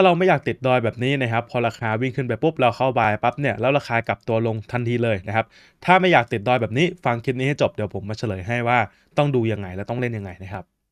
าเราไม่อยากติดดอยแบบนี้นะครับ พอราคาวิ่งขึ้นไปปุ๊บเราเข้าบายปั๊บเนี่ยแล้วราคากลับตัวลงทันทีเลยนะครับถ้าไม่อยากติดดอยแบบนี้ ฟังคลิปนี้ให้จบเดี๋ยวผมมาเฉลยให้ว่าต้องดูยังไงและต้องเล่นยังไงนะครับ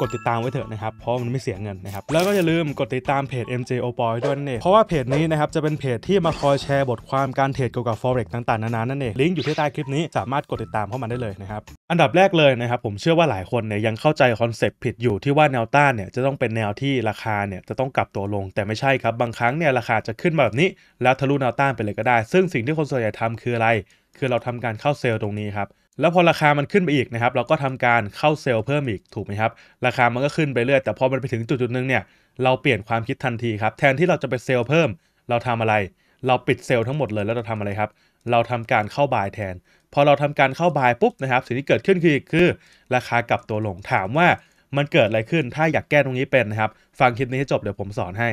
กดติดตามไว้เถอะนะครับ เพราะมันไม่เสียเงินนะครับ แล้วก็อย่าลืมกดติดตามเพจ MJ o p o y ด้วยนั่นเองเพราะว่าเพจนี้นะครับจะเป็นเพจ ที่มาคอยแชร์บทความการเทรดเกี่ยวกับ forex ต่าง ๆ นานานั่นเอง ลิงก์อยู่ที่ใต้คลิปนี้ สามารถกดติดตามเข้ามาได้เลยนะครับ อันดับแรกเลยนะครับ ผมเชื่อว่าหลายคนเนี่ยยังเข้าใจคอนเซปต์ผิดอยู่ที่ว่าแนวต้านเนี่ยจะต้องเป็นแนวที่ราคาเนี่ยจะต้องกลับตัวลง แต่ไม่ใช่ครับ บางครั้งเนี่ยราคาจะขึ้นแบบนี้แล้วทะลุแนวต้านไปเลยก็ได้ ซึ่งสิ่งที่คนส่วนใหญ่ทำคืออะไร คือเราทำการเข้าเซลล์ตรงนี้ครับแล้วพอราคามันขึ้นไปอีกนะครับเราก็ทำการเข้าเซลล์เพิ่มอีกถูกไหมครับราคามันก็ขึ้นไปเรื่อยแต่พอมันไปถึงจุดจุดนึงเนี่ยเราเปลี่ยนความคิดทันทีครับแทนที่เราจะไปเซลล์เพิ่ม เราทำอะไร เราปิดเซลล์ทั้งหมดเลยแล้วเราทำอะไรครับ เราทำการเข้าบายแทน พอเราทำการเข้าบายปุ๊บนะครับสิ่งที่เกิดขึ้นคือคือ ราคากลับตัวลงถามว่ามันเกิดอะไรขึ้นถ้าอยากแก้ตรงนี้เป็นนะครับฟังคลิปนี้ให้จบเดี๋ยวผมสอนให้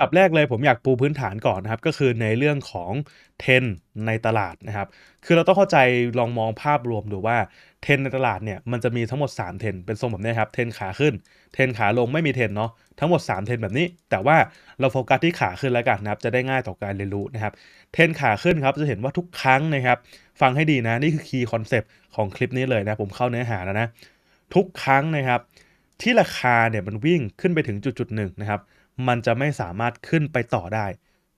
อับแรกเลยผมอยากปูพื้นฐานก่อนนะครับก็คือในเรื่องของเทนในตลาดนะครับ คือเราต้องเข้าใจลองมองภาพรวมดูว่าเทนในตลาดเนี่ย มันจะมีทั้งหมด 3 เทนเป็นทรงแบบนี้ครับเทนขาขึ้นเทนขาลงไม่มีเทนเนาะทั้งหมด 3 เทนแบบนี้ แต่ว่าเราโฟกัสที่ขาขึ้นแล้วกันนะครับจะได้ง่ายต่อการเรียนรู้นะครับ เทนขาขึ้นครับ จะเห็นว่าทุกครั้งนะครับ ฟังให้ดีนะ นี่คือคีย์คอนเซปต์ของคลิปนี้เลยนะผมเข้าเนื้อหาแล้วนะทุกครั้งนะครับที่ราคาเนี่ยมันวิ่งขึ้นไปถึงจุดจุดหนึ่งนะครับมันจะไม่สามารถขึ้นไปต่อได้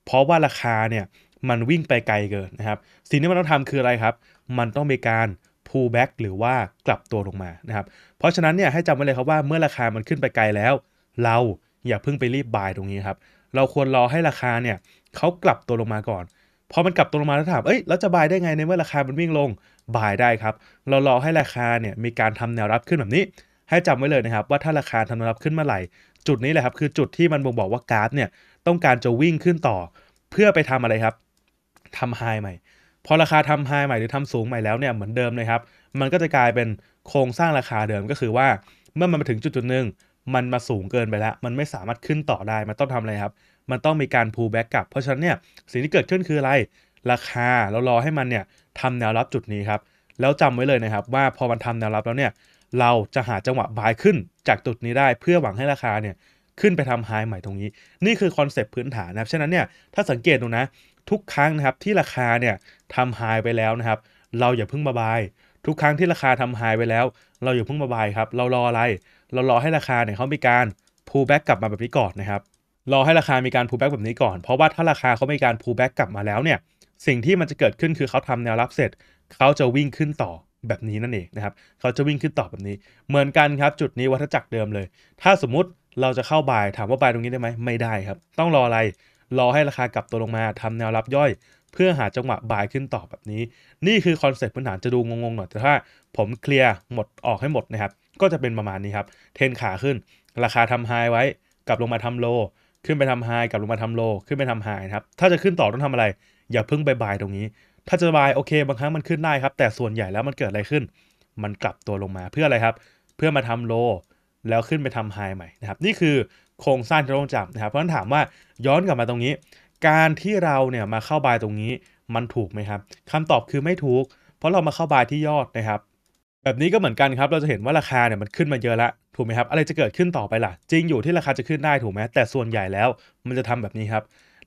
เพราะว่าราคาเนี่ยมันวิ่งไปไกลเกินนะครับ สิ่งที่มันต้องทำคืออะไรครับ มันต้องมีการ pull back หรือว่ากลับตัวลงมานะครับ เพราะฉะนั้นเนี่ยให้จำไว้เลยครับว่าเมื่อราคามันขึ้นไปไกลแล้ว เราอย่าเพิ่งไปรีบบายตรงนี้ครับ เราควรรอให้ราคาเนี่ยเขากลับตัวลงมาก่อนพอมันกลับตัวลงมาแล้วถาม เอ้ยเราจะบายได้ไงในเมื่อราคามันวิ่งลงบายได้ครับ เรารอให้ราคาเนี่ยมีการทำแนวรับขึ้นแบบนี้ ให้จำไว้เลยนะครับว่าถ้าราคาทำแนวรับขึ้นเมื่อไหร่จุดนี้แหละครับ คือจุดที่มันบ่งบอกว่าการ์ดเนี่ยต้องการจะวิ่งขึ้นต่อ เพื่อไปทำอะไรครับทำไฮใหม่พอราคาทำไฮใหม่หรือทำสูงใหม่แล้วเนี่ยเหมือนเดิมเลยครับมันก็จะกลายเป็นโครงสร้างราคาเดิมก็คือว่าเมื่อมันมาถึงจุดจุดหนึ่งมันมาสูงเกินไปแล้วมันไม่สามารถขึ้นต่อได้มันต้องทำอะไรครับมันต้องมีการพูแบ็กกลับเพราะฉะนั้นเนี่ยสิ่งที่เกิดขึ้นคืออะไรราคาเรารอให้มันเนี่ยทำแนวรับจุดนี้ครับแล้วจำไว้เลยนะครับ ว่าพอมันทำแนวรับแล้วเนี่ยเราจะหาจังหวะบายขึ้นจากจุดนี้ได้เพื่อหวังให้ราคาเนี่ยขึ้นไปทำไฮใหม่ตรงนี้ นี่คือคอนเซปต์พื้นฐานนะครับฉะนั้นเนี่ยถ้าสังเกตดูนะ ทุกครั้งนะครับที่ราคาเนี่ยทำไฮไปแล้วนะครับเราอย่าเพิ่งมาบาย ทุกครั้งที่ราคาทำไฮไปแล้ว เราอย่าเพิ่งมาบายครับเรารออะไร เรารอให้ราคาเนี่ยเขามีการพูแบ็กกลับมาแบบนี้ก่อนนะครับรอให้ราคามีการพูแบ็กแบบนี้ก่อน เพราะว่าถ้าราคาเขามีการพูแบ็กกลับมาแล้วเนี่ยสิ่งที่มันจะเกิดขึ้นคือเขาทำแนวรับเสร็จเขาจะวิ่งขึ้นต่อแบบนี้นั่นเองนะครับ เขาจะวิ่งขึ้นต่อแบบนี้ เหมือนกันครับ จุดนี้วัฏจักรเดิมเลย ถ้าสมมุติเราจะเข้าบายถามว่าบายตรงนี้ได้ไหมไม่ได้ครับ ต้องรออะไร รอให้ราคากลับตัวลงมาทำแนวรับย่อย เพื่อหาจังหวะบายขึ้นต่อแบบนี้ นี่คือคอนเซ็ปต์พื้นฐานจะดูงงๆหน่อย แต่ถ้า ผมเคลียร์หมดออกให้หมดนะครับก็จะเป็นประมาณนี้ครับเทนขาขึ้น ราคาทำไฮไว้กลับลงมาทำโล ขึ้นไปทำไฮกลับลงมาทำโลขึ้นไปทำไฮครับถ้าจะขึ้นต่อต้องทำอะไร อย่าเพิ่งบายบายตรงนี้ถ้าจะบายโอเคบางครั้งมันขึ้นได้ครับ แต่ส่วนใหญ่แล้วมันเกิดอะไรขึ้น มันกลับตัวลงมาเพื่ออะไรครับ เพื่อมาทำโลแล้วขึ้นไปทำไฮใหม่นะครับนี่คือโครงสร้างที่เราต้องจำนะครับ เพราะฉะนั้นถามว่าย้อนกลับมาตรงนี้ การที่เราเนี่ยมาเข้าบายตรงนี้มันถูกไหมครับคำตอบคือไม่ถูก เพราะเรามาเข้าบายที่ยอดนะครับ แบบนี้ก็เหมือนกันครับ เราจะเห็นว่าราคาเนี่ยมันขึ้นมาเยอะแล้วถูกไหมครับ อะไรจะเกิดขึ้นต่อไปล่ะ จริงอยู่ที่ราคาจะขึ้นได้ถูกไหมแต่ส่วนใหญ่แล้วมันจะทำแบบนี้ครับ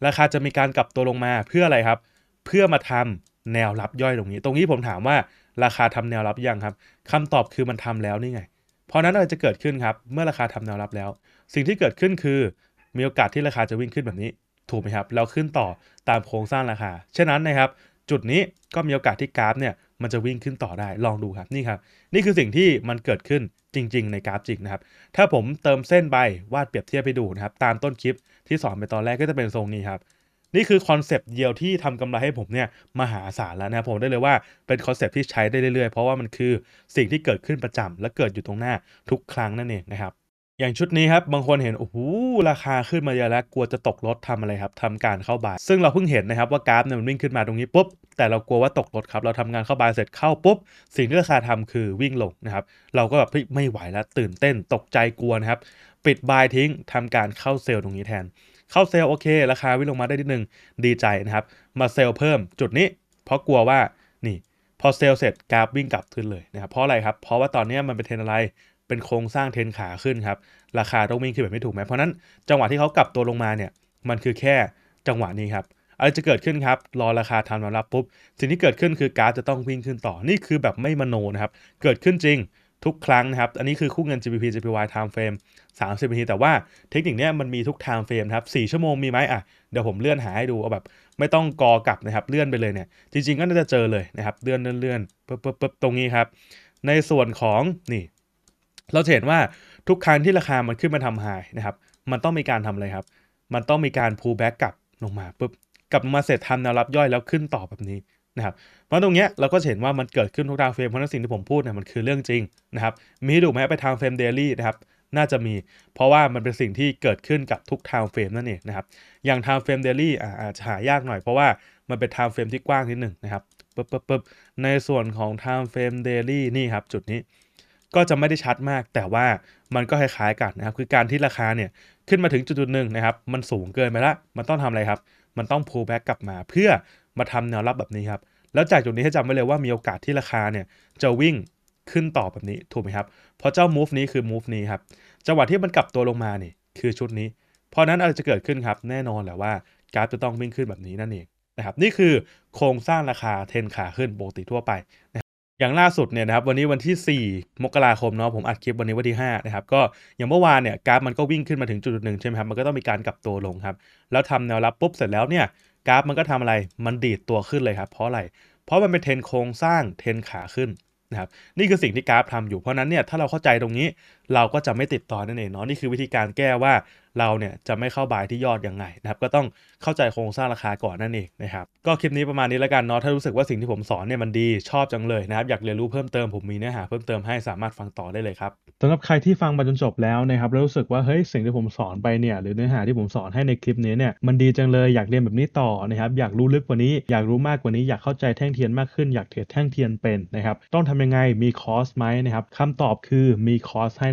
ราคาจะมีการกลับตัวลงมาเพื่ออะไรครับเเพื่อมาทำแนวรับย่อย ตรงนี้ ตรงนี้ผมถามว่าราคาทำแนวรับยังครับ คำตอบคือมันทำแล้วนี่ไง เพราะนั้นอะไรจะเกิดขึ้นครับ เมื่อราคาทำแนวรับแล้ว สิ่งที่เกิดขึ้นคือมีโอกาสที่ราคาจะวิ่งขึ้นแบบนี้ถูกไหมครับ แล้วขึ้นต่อตามโครงสร้างราคาเช่นนั้นนะครับจุดนี้ก็มีโอกาสที่กราฟเนี่ยมันจะวิ่งขึ้นต่อได้ลองดูครับนี่ครับนี่คือสิ่งที่มันเกิดขึ้นจริง ๆ ในกราฟจริงนะครับถ้าผมเติมเส้นไปวาดเปรียบเทียบไปดูนะครับตามต้นคลิปที่สอนไปตอนแรกก็จะเป็นทรงนี้ครับนี่คือคอนเซปต์เดียวที่ทำกำไรให้ผมเนี่ยมหาศาลแล้วนะผมได้เลยว่าเป็นคอนเซปต์ที่ใช้ได้เรื่อยๆ เพราะว่ามันคือสิ่งที่เกิดขึ้นประจำและเกิดอยู่ตรงหน้าทุกครั้งนั่นเองนะครับ อย่างชุดนี้ครับ บางคนเห็นโอ้โหราคาขึ้นมาเยอะแล้ว กลัวจะตกรถทำอะไรครับทำการเข้าบาย ซึ่งเราเพิ่งเห็นนะครับว่ากราฟเนี่ยมันวิ่งขึ้นมาตรงนี้ปุ๊บแต่เรากลัวว่าตกรถครับ เราทำงานเข้าบายเสร็จเข้าปุ๊บสิ่งที่ราคาทำคือวิ่งลงนะครับเราก็แบบไม่ไหวแล้วตื่นเต้นตกใจกลัวนะครับปิดบายทิ้งทำการเข้าเซลล์ตรงนี้แทนเข้าเซลล์โอเคราคาวิ่งลงมาได้นิดนึงดีใจนะครับมาเซลล์เพิ่มจุดนี้เพราะกลัวว่านี่พอเซลล์เสร็จกราฟวิ่งกลับขึ้นเลยนะครับเพราะอะไรครับเพราะว่าตอนนี้มันเป็นเทรนอะไรเป็นโครงสร้างเทรนขาขึ้นครับราคาต้องวิ่งขึ้นแบบไม่ถูกไหมเพราะนั้นจังหวะที่เขากลับตัวลงมาเนี่ยมันคือแค่จังหวะนี้ครับอะไรจะเกิดขึ้นครับรอราคาทำแนวรับปุ๊บสิ่งที่เกิดขึ้นคือกราฟจะต้องวิ่งขึ้นต่อนี่คือแบบไม่มโนนะครับเกิดขึ้นจริงทุกครั้งนะครับ อันนี้คือคู่เงิน GBP JPY time frame 30นาทีแต่ว่าเทคนิคนี้มันมีทุก time frame ครับ4ชั่วโมงมีไหมอ่ะเดี๋ยวผมเลื่อนหาให้ดูเอาแบบไม่ต้องกอกลับนะครับ เลื่อนไปเลยเนี่ยจริงๆก็น่าจะเจอเลยนะครับเลื่อนเลื่อนเลื่อนปึ๊บปึ๊บปึ๊บตรงนี้ครับ ในส่วนของนี่ เราเห็นว่าทุกครั้งที่ราคามันขึ้นมาทำ high นะครับ มันต้องมีการทำอะไรครับ มันต้องมีการ pull back กลับลงมาปึ๊บกลับมาเสร็จทำแนวรับย่อยแล้วขึ้นต่อแบบนี้นะครับเพราะตรงเนี้ยเราก็เห็นว่ามันเกิดขึ้นทุกดาวเฟรมเพราะนั้นสิ่งที่ผมพูดเนี่ยมันคือเรื่องจริงนะครับ มีดูไหมไปทางเฟรมเดลี่นะครับน่าจะมี เพราะว่ามันเป็นสิ่งที่เกิดขึ้นกับทุกทา์เฟรมนั่นเองนะครับ อย่างทา์เฟรมเดลี่อาจจะหายากหน่อยเพราะว่ามันเป็นทา์เฟรมที่กว้างนิดหนึ่งนะครับ ปึ๊บปึ๊บปึ๊บในส่วนของทา์เฟรมเดลี่นี่ครับจุดนี้ ก็จะไม่ได้ชัดมาก แต่ว่ามันก็คล้ายๆ กันนะครับคือการที่ราคาเนี่ยขึ้นมาถึงจุดๆหนึ่งนะครับมันสูงเกินไปละมันต้องทำอะไรครับมันต้อง pull back กลับมาเพื่อมาทำแนวรับแบบนี้ครับ แล้วจากจุดนี้ให้จำไว้เลยว่ามีโอกาสที่ราคาเนี่ยจะวิ่งขึ้นต่อแบบนี้ถูกไหมครับ เพราะเจ้า move นี้คือ move นี้ครับ จังหวะที่มันกลับตัวลงมานี่คือชุดนี้ เพราะนั้นอะไรจะเกิดขึ้นครับแน่นอนแหละว่ากราฟจะต้องวิ่งขึ้นแบบนี้นั่นเองนะครับ นี่คือโครงสร้างราคาเทนขาขึ้นปกติทั่วไปนะอย่างล่าสุดเนี่ยนะครับวันนี้วันที่4มกราคมเนาะผมอัดคลิปวันนี้วันที่5นะครับก็อย่างเมื่อวานเนี่ยกราฟมันก็วิ่งขึ้นมาถึงจุดหนึ่งใช่ไหมครับมันก็ต้องมีการกลับตัวลงครับแล้วทาแนวรับปุ๊บเสร็จแล้วเนี่ยกราฟมันก็ทำอะไร มันดีดตัวขึ้นเลยครับ เพราะอะไร เพราะมันเป็นเทรนโครงสร้างเทรนขาขึ้นนะครับ นี่คือสิ่งที่กราฟทำอยู่ เพราะนั้นเนี่ยถ้าเราเข้าใจตรงนี้เราก็จะไม่ติดต่อนั่นเองเนาะนี่คือวิธีการแก้ว่าเราเนี่ยจะไม่เข้าบายที่ยอดยังไงนะครับ ก็ต้องเข้าใจโครงสร้างราคาก่อนนั่นเองนะครับก็คลิปนี้ประมาณนี้แล้วกันเนาะ ถ้ารู้สึกว่าสิ่งที่ผมสอนเนี่ยมันดีชอบจังเลยนะครับ อยากเรียนรู้เพิ่มเติมผมมีเนื้อหาเพิ่มเติมให้สามารถฟังต่อได้เลยครับสำหรับใครที่ฟังมาจนจบแล้วนะครับแล้วรู้สึกว่าเฮ้ยสิ่งที่ผมสอนไปเนี่ยหรือเนื้อหาที่ผมสอนให้ในคลิปนี้เนี่ยมันดีจังเลยอยากเรียนแบบนี้ต่อนะครับอยากรู้ลึกกว่านี้อยากรู้มากกว่านี้ อยากเข้าใจแท่งเทียนมากขึ้นอยากเทรดแท่งเทียนเป็นนะครับต้องทำยังไงมีคอร์สไหมนะครับคำตอบคือมีคอร์สให้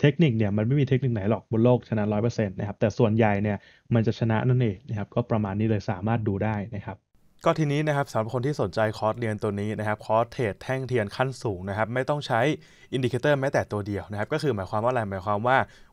เทคนิคเนี่ยมันไม่มีเทคนิคไหนหรอก บนโลกชนะร้อยเปอร์เซ็นต์นะครับแต่ส่วนใหญ่เนี่ยมันจะชนะนั่นเองนะครับก็ประมาณนี้เลยสามารถดูได้นะครับก็ทีนี้นะครับสำหรับคนที่สนใจคอร์สเรียนตัวนี้นะครับคอร์สเทรดแท่งเทียนขั้นสูงนะครับไม่ต้องใช้อินดิเคเตอร์แม้แต่ตัวเดียวนะครับก็คือหมายความว่าอะไร หมายความว่า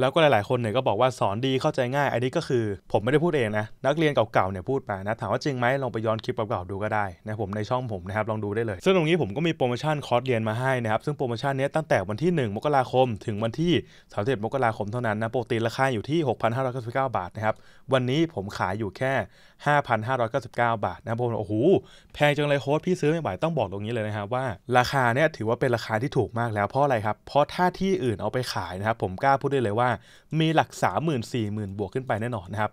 แล้วก็หลาย ๆ คนเนี่ยก็บอกว่า สอนดีเข้าใจง่าย อันนี้ก็คือผมไม่ได้พูดเองนะนักเรียนเก่า ๆ เนี่ยพูดมานะ ถามว่าจริงไหมลองไปย้อนคลิปเก่าๆดูก็ได้นะผมในช่องผมนะครับ ลองดูได้เลยซึ่งตรงนี้ผมก็มีโปรโมชั่นคอร์สเรียนมาให้นะครับ ซึ่งโปรโมชั่นนี้ตั้งแต่วันที่ 1 มกราคม ถึงวันที่3ามกราคมเท่านั้นนะโปรตีนราคาอยู่ที่ 6,599บาทนะครับวันนี้ผมขายอยู่แค่ 5,599บาทนะผมโอ้โหแพงจังเลยโค้ดพี่ซื้อไม่ไหวต้องบอกตรงนี้เลยนะครับว่า ราคาเนี่ยถือว่าเป็นราคาที่ถูกมากแล้วเพราะอะไรครับเพราะถ้าที่อื่นเอาไปขายนะครับผมกล้าพูดได้เลยว่ามีหลัก3 4 0 0 0 0 บวกขึ้นไปแน่นอนนะครับ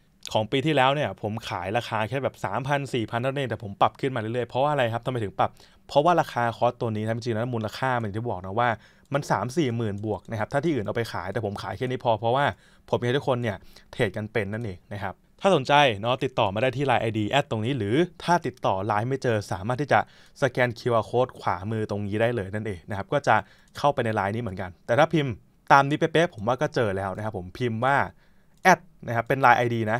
ของปีที่แล้วเนี่ยผมขายราคาแค่แบบ 3,000 4,000เท่านั้นเองแต่ผมปรับขึ้นมาเรื่อยๆ เพราะว่าอะไรครับทำไมถึงปรับ เพราะว่าราคาคอร์สตัวนี้นะจริงๆแล้วมูลค่ามันที่บอกนะว่ามัน3 4หมื่นบวกนะครับถ้าที่อื่นเอาไปขายแต่ผมขายแค่นี้พอ เพราะว่าผมอยให้ทุกคนเนี่ยเทรดกันเป็นนั่นเองนะครับถ้าสนใจเนาะติดต่อมาได้ที่ Line ID แอดตรงนี้หรือถ้าติดต่อ Line ไม่เจอสามารถที่จะสแกน QR Code ขวามือตรงนี้ได้เลยนั่นเองนะครับก็จะเข้าไปใน Line นี้เหมือนกัน แต่ถ้าพิมพ์ตามนี้เป๊ะๆผมว่าก็เจอแล้วนะครับผมพิมพ์ว่าแอดนะครับเป็น Line ID นะ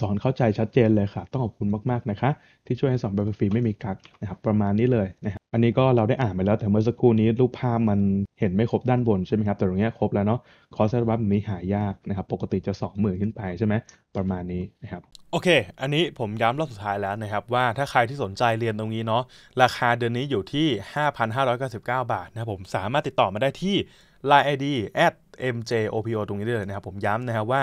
สอนเข้าใจชัดเจนเลยค่ะ ต้องขอบคุณมาก ๆนะคะ ที่ช่วยให้สอนแบบฟรีไม่มีกักนะครับ ประมาณนี้เลยนะครับอันนี้ก็เราได้อ่านไปแล้ว แต่เมื่อสักครู่นี้ รูปภาพมันเห็นไม่ครบด้านบนใช่ไหมครับแต่ตรงนี้ครบแล้วเนาะคอสเซสรับัฟนี้หายากนะครับปกติจะ2มื่นขึ้นไปใช่ไหมประมาณนี้นะครับโอเค อันนี้ผมย้ำรอบสุดท้ายแล้วนะครับว่าถ้าใครที่สนใจเรียนตรงนี้เนาะราคาเดือนนี้อยู่ที่ 5,599 บาทนะครับผมสามารถติดต่อมาได้ที่ line id at mjopo ตรงนี้ได้เลยนะครับผมย้ำนะครับว่า